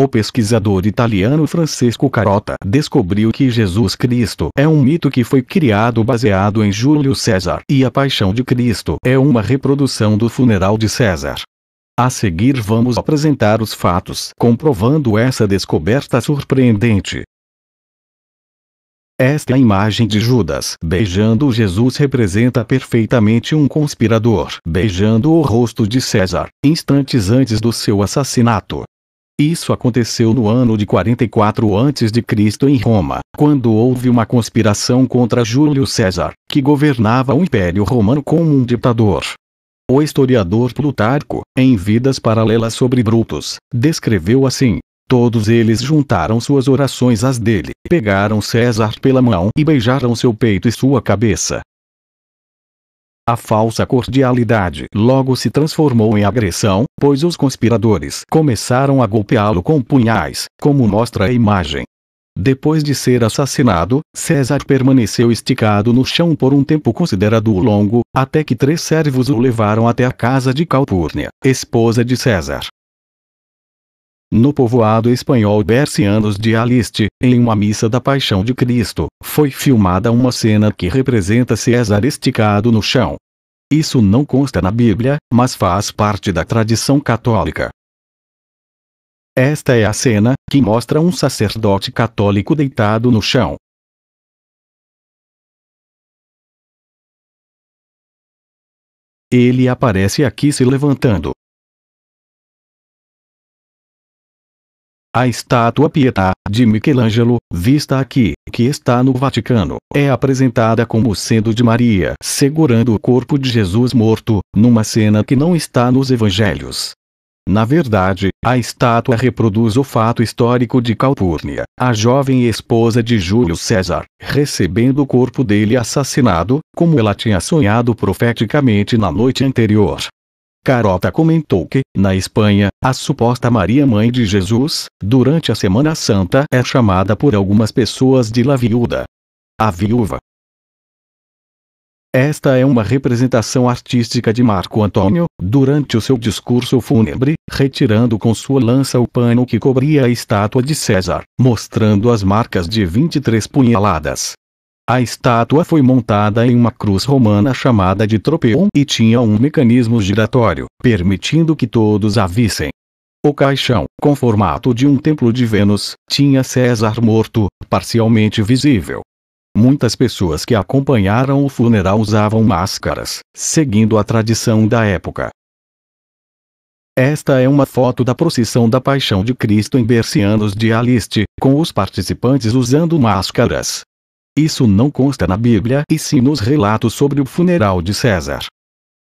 O pesquisador italiano Francesco Carota descobriu que Jesus Cristo é um mito que foi criado baseado em Júlio César e a paixão de Cristo é uma reprodução do funeral de César. A seguir vamos apresentar os fatos comprovando essa descoberta surpreendente. Esta é imagem de Judas beijando Jesus representa perfeitamente um conspirador beijando o rosto de César, instantes antes do seu assassinato. Isso aconteceu no ano de 44 a.C. em Roma, quando houve uma conspiração contra Júlio César, que governava o Império Romano como um ditador. O historiador Plutarco, em Vidas Paralelas sobre Brutus, descreveu assim: Todos eles juntaram suas orações às dele, pegaram César pela mão e beijaram seu peito e sua cabeça, a falsa cordialidade logo se transformou em agressão, pois os conspiradores começaram a golpeá-lo com punhais, como mostra a imagem. Depois de ser assassinado, César permaneceu esticado no chão por um tempo considerado longo, até que três servos o levaram até a casa de Calpurnia, esposa de César, no povoado espanhol Bercianos de Aliste, em uma missa da Paixão de Cristo, foi filmada uma cena que representa César esticado no chão. Isso não consta na Bíblia, mas faz parte da tradição católica. Esta é a cena que mostra um sacerdote católico deitado no chão. Ele aparece aqui se levantando. A estátua Pietà, de Michelangelo, vista aqui, que está no Vaticano, é apresentada como sendo de Maria segurando o corpo de Jesus morto, numa cena que não está nos evangelhos. Na verdade, a estátua reproduz o fato histórico de Calpurnia, a jovem esposa de Júlio César, recebendo o corpo dele assassinado, como ela tinha sonhado profeticamente na noite anterior. Carota comentou que, na Espanha, a suposta Maria Mãe de Jesus, durante a Semana Santa é chamada por algumas pessoas de La Viuda. A Viúva. Esta é uma representação artística de Marco Antônio, durante o seu discurso fúnebre, retirando com sua lança o pano que cobria a estátua de César, mostrando as marcas de 23 punhaladas. A estátua foi montada em uma cruz romana chamada de tropeon e tinha um mecanismo giratório, permitindo que todos a vissem. O caixão, com formato de um templo de Vênus, tinha César morto, parcialmente visível. Muitas pessoas que acompanharam o funeral usavam máscaras, seguindo a tradição da época. Esta é uma foto da procissão da Paixão de Cristo em Bercianos de Aliste, com os participantes usando máscaras, isso não consta na Bíblia e sim nos relatos sobre o funeral de César.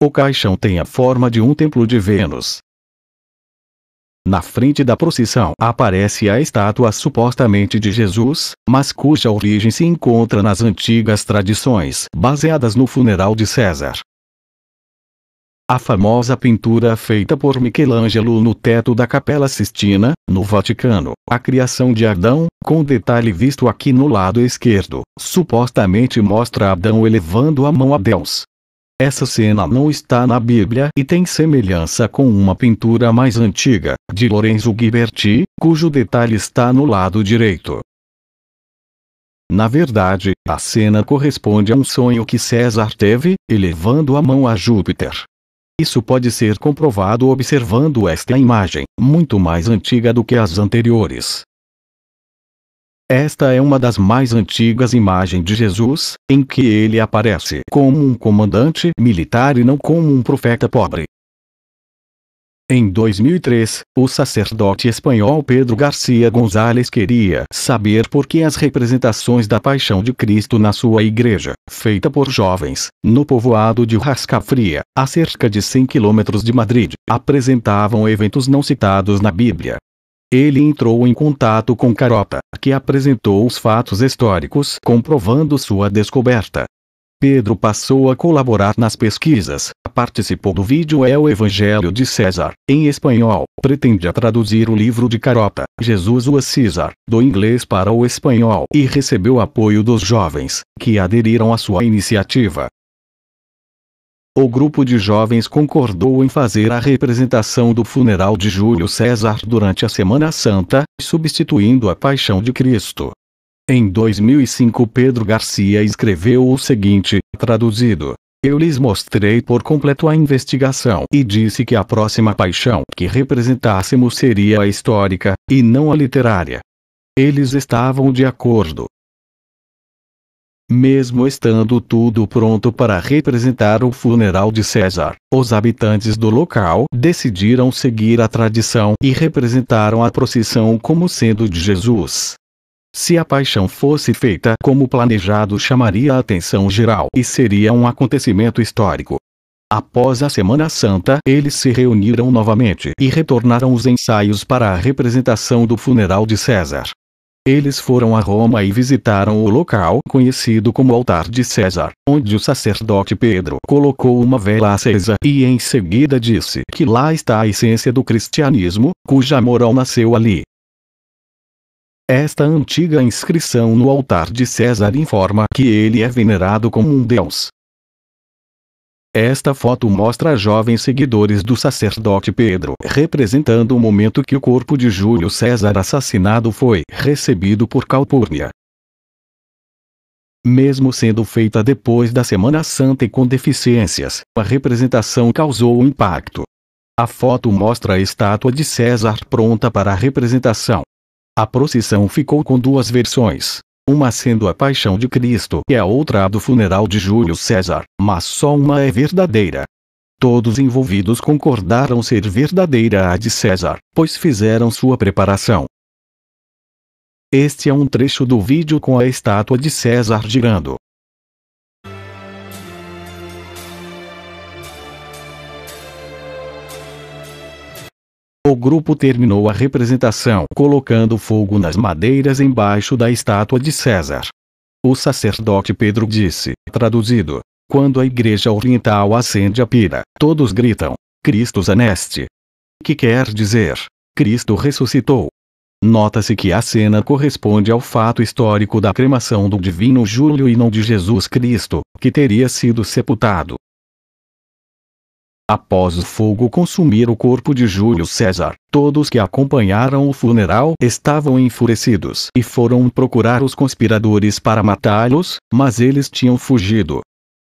O caixão tem a forma de um templo de Vênus. Na frente da procissão aparece a estátua supostamente de Jesus, mas cuja origem se encontra nas antigas tradições baseadas no funeral de César a famosa pintura feita por Michelangelo no teto da Capela Sistina, no Vaticano, a criação de Adão, com detalhe visto aqui no lado esquerdo, supostamente mostra Adão elevando a mão a Deus. Essa cena não está na Bíblia e tem semelhança com uma pintura mais antiga, de Lorenzo Ghiberti, cujo detalhe está no lado direito. Na verdade, a cena corresponde a um sonho que César teve, elevando a mão a Júpiter. Isso pode ser comprovado observando esta imagem, muito mais antiga do que as anteriores. Esta é uma das mais antigas imagens de Jesus, em que ele aparece como um comandante militar e não como um profeta pobre. Em 2003, o sacerdote espanhol Pedro Garcia González queria saber por que as representações da Paixão de Cristo na sua igreja, feita por jovens, no povoado de Rascafria, a cerca de 100 quilômetros de Madrid, apresentavam eventos não citados na Bíblia. Ele entrou em contato com Carota, que apresentou os fatos históricos comprovando sua descoberta. Pedro passou a colaborar nas pesquisas, participou do vídeo É o Evangelho de César, em espanhol, pretende traduzir o livro de Carota, Jesus o César, do inglês para o espanhol e recebeu apoio dos jovens, que aderiram à sua iniciativa. O grupo de jovens concordou em fazer a representação do funeral de Júlio César durante a Semana Santa, substituindo a Paixão de Cristo. Em 2005 Pedro Garcia escreveu o seguinte, traduzido. Eu lhes mostrei por completo a investigação e disse que a próxima paixão que representássemos seria a histórica, e não a literária. Eles estavam de acordo. Mesmo estando tudo pronto para representar o funeral de César, os habitantes do local decidiram seguir a tradição e representaram a procissão como sendo de Jesus. Se a paixão fosse feita como planejado, chamaria a atenção geral e seria um acontecimento histórico. Após a Semana Santa, eles se reuniram novamente e retornaram os ensaios para a representação do funeral de César. Eles foram a Roma e visitaram o local conhecido como Altar de César, onde o sacerdote Pedro colocou uma vela acesa e em seguida disse que lá está a essência do cristianismo, cuja moral nasceu ali. Esta antiga inscrição no altar de César informa que ele é venerado como um deus. Esta foto mostra jovens seguidores do sacerdote Pedro, representando o momento que o corpo de Júlio César assassinado foi recebido por Calpurnia. Mesmo sendo feita depois da Semana Santa e com deficiências, a representação causou impacto. A foto mostra a estátua de César pronta para a representação, a procissão ficou com duas versões. Uma sendo a paixão de Cristo e é a outra a do funeral de Júlio César, mas só uma é verdadeira. Todos envolvidos concordaram ser verdadeira a de César, pois fizeram sua preparação. Este é um trecho do vídeo com a estátua de César girando. O grupo terminou a representação colocando fogo nas madeiras embaixo da estátua de César. O sacerdote Pedro disse, traduzido: Quando a igreja oriental acende a pira, todos gritam: Cristo aneste. É que quer dizer: Cristo ressuscitou. Nota-se que a cena corresponde ao fato histórico da cremação do divino Júlio e não de Jesus Cristo, que teria sido sepultado. Após o fogo consumir o corpo de Júlio César, todos que acompanharam o funeral estavam enfurecidos e foram procurar os conspiradores para matá-los, mas eles tinham fugido.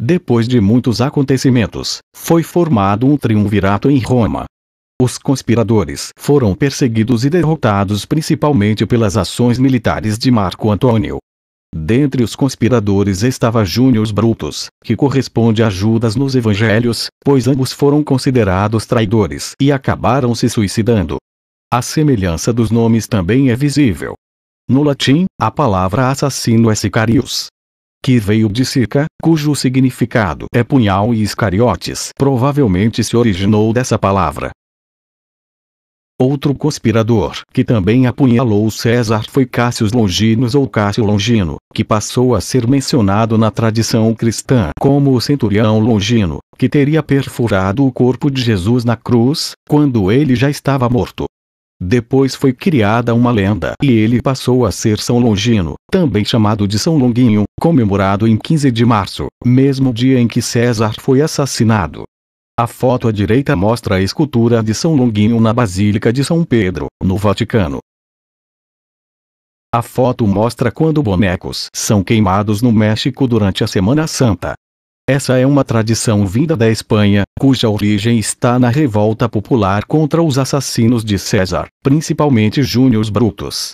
Depois de muitos acontecimentos, foi formado um triunvirato em Roma. Os conspiradores foram perseguidos e derrotados principalmente pelas ações militares de Marco Antônio, Dentre os conspiradores estava Júnior Brutus, que corresponde a Judas nos evangelhos, pois ambos foram considerados traidores e acabaram se suicidando. A semelhança dos nomes também é visível. No latim, a palavra assassino é sicarius, que veio de sica, cujo significado é punhal e iscariotes provavelmente se originou dessa palavra, Outro conspirador que também apunhalou César foi Cássio Longinos ou Cássio Longino, que passou a ser mencionado na tradição cristã como o centurião Longino, que teria perfurado o corpo de Jesus na cruz, quando ele já estava morto. Depois foi criada uma lenda e ele passou a ser São Longino, também chamado de São Longuinho, comemorado em 15 de março, mesmo dia em que César foi assassinado. A foto à direita mostra a escultura de São Longuinho na Basílica de São Pedro, no Vaticano. A foto mostra quando bonecos são queimados no México durante a Semana Santa. Essa é uma tradição vinda da Espanha, cuja origem está na revolta popular contra os assassinos de César, principalmente Június Brutus.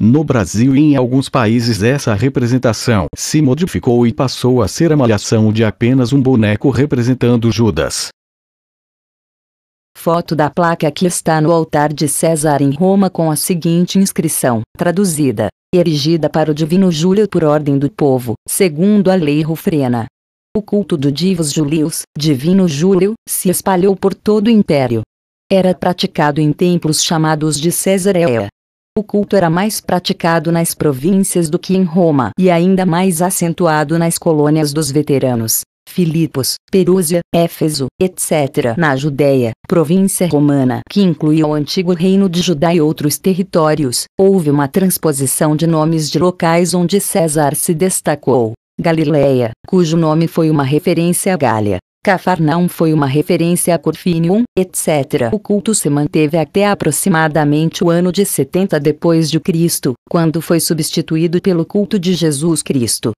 No Brasil e em alguns países essa representação se modificou e passou a ser a malhação de apenas um boneco representando Judas. Foto da placa que está no altar de César em Roma com a seguinte inscrição, traduzida, erigida para o divino Júlio por ordem do povo, segundo a lei rufrena. O culto do divos Julius, divino Júlio, se espalhou por todo o império. Era praticado em templos chamados de Cesareia. O culto era mais praticado nas províncias do que em Roma e ainda mais acentuado nas colônias dos veteranos, Filipos, Perúzia, Éfeso, etc. na Judéia, província romana que incluía o antigo reino de Judá e outros territórios, houve uma transposição de nomes de locais onde César se destacou. Galileia, cujo nome foi uma referência a Gália. Cafarnaum foi uma referência a Corfinium, etc. O culto se manteve até aproximadamente o ano de 70 depois de Cristo, quando foi substituído pelo culto de Jesus Cristo.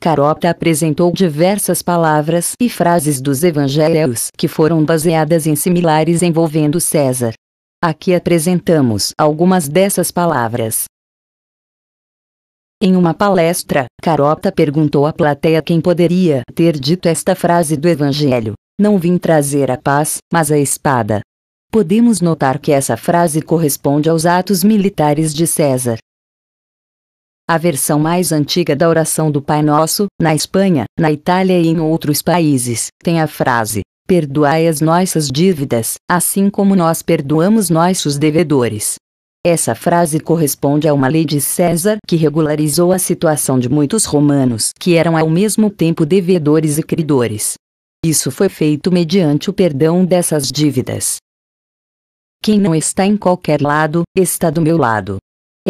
Carota apresentou diversas palavras e frases dos evangelhos que foram baseadas em similares envolvendo César. Aqui apresentamos algumas dessas palavras. Em uma palestra, Carota perguntou à plateia quem poderia ter dito esta frase do Evangelho: Não vim trazer a paz, mas a espada. Podemos notar que essa frase corresponde aos atos militares de César. A versão mais antiga da oração do Pai Nosso, na Espanha, na Itália e em outros países, tem a frase: Perdoai as nossas dívidas, assim como nós perdoamos nossos devedores. Essa frase corresponde a uma lei de César que regularizou a situação de muitos romanos que eram ao mesmo tempo devedores e credores. Isso foi feito mediante o perdão dessas dívidas. Quem não está em qualquer lado, está do meu lado.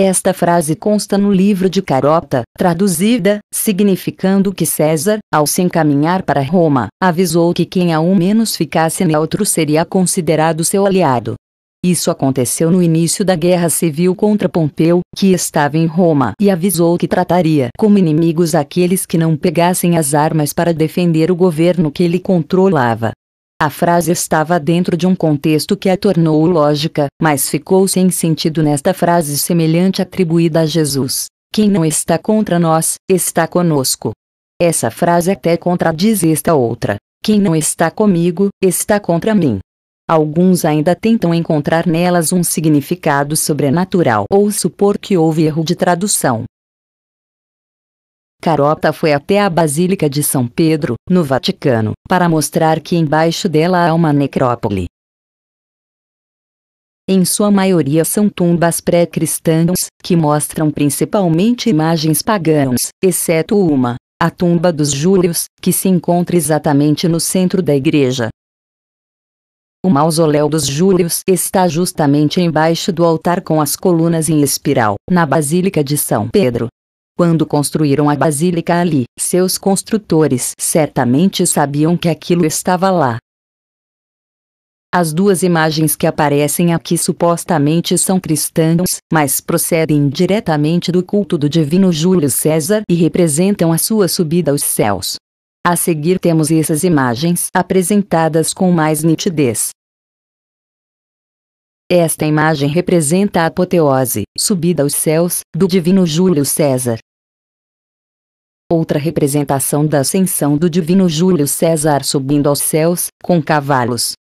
Esta frase consta no livro de Carota, traduzida, significando que César, ao se encaminhar para Roma, avisou que quem a um menos ficasse neutro seria considerado seu aliado. Isso aconteceu no início da Guerra Civil contra Pompeu, que estava em Roma e avisou que trataria como inimigos aqueles que não pegassem as armas para defender o governo que ele controlava. A frase estava dentro de um contexto que a tornou lógica, mas ficou sem sentido nesta frase semelhante atribuída a Jesus. Quem não está contra nós, está conosco. Essa frase até contradiz esta outra. Quem não está comigo, está contra mim. Alguns ainda tentam encontrar nelas um significado sobrenatural ou supor que houve erro de tradução. Carota foi até a Basílica de São Pedro, no Vaticano, para mostrar que embaixo dela há uma necrópole. Em sua maioria são tumbas pré-cristãs, que mostram principalmente imagens pagãs, exceto uma, a tumba dos Júlios, que se encontra exatamente no centro da igreja. O mausoléu dos Júlios está justamente embaixo do altar com as colunas em espiral, na Basílica de São Pedro, quando construíram a basílica ali, seus construtores certamente sabiam que aquilo estava lá. As duas imagens que aparecem aqui supostamente são cristãs, mas procedem diretamente do culto do divino Júlio César e representam a sua subida aos céus. A seguir temos essas imagens apresentadas com mais nitidez. Esta imagem representa a apoteose, subida aos céus, do divino Júlio César, outra representação da ascensão do divino Júlio César subindo aos céus, com cavalos.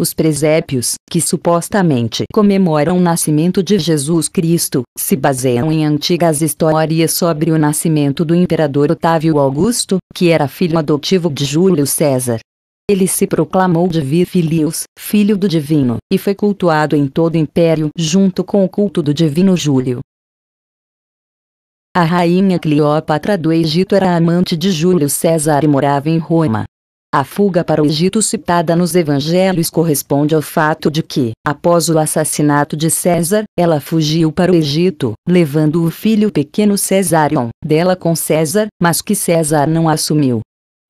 Os presépios, que supostamente comemoram o nascimento de Jesus Cristo, se baseiam em antigas histórias sobre o nascimento do imperador Otávio Augusto, que era filho adotivo de Júlio César. Ele se proclamou Divir Filius, filho do divino, e foi cultuado em todo o império junto com o culto do divino Júlio. A rainha Cleópatra do Egito era amante de Júlio César e morava em Roma. A fuga para o Egito citada nos evangelhos corresponde ao fato de que, após o assassinato de César, ela fugiu para o Egito, levando o filho pequeno Césarion dela com César, mas que César não assumiu.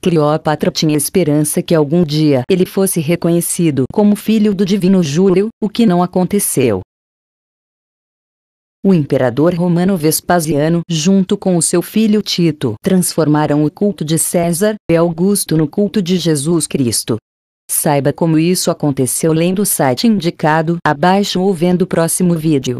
Cleópatra tinha esperança que algum dia ele fosse reconhecido como filho do divino Júlio, o que não aconteceu o imperador romano Vespasiano, junto com o seu filho Tito, transformaram o culto de César e Augusto no culto de Jesus Cristo. Saiba como isso aconteceu lendo o site indicado abaixo ou vendo o próximo vídeo.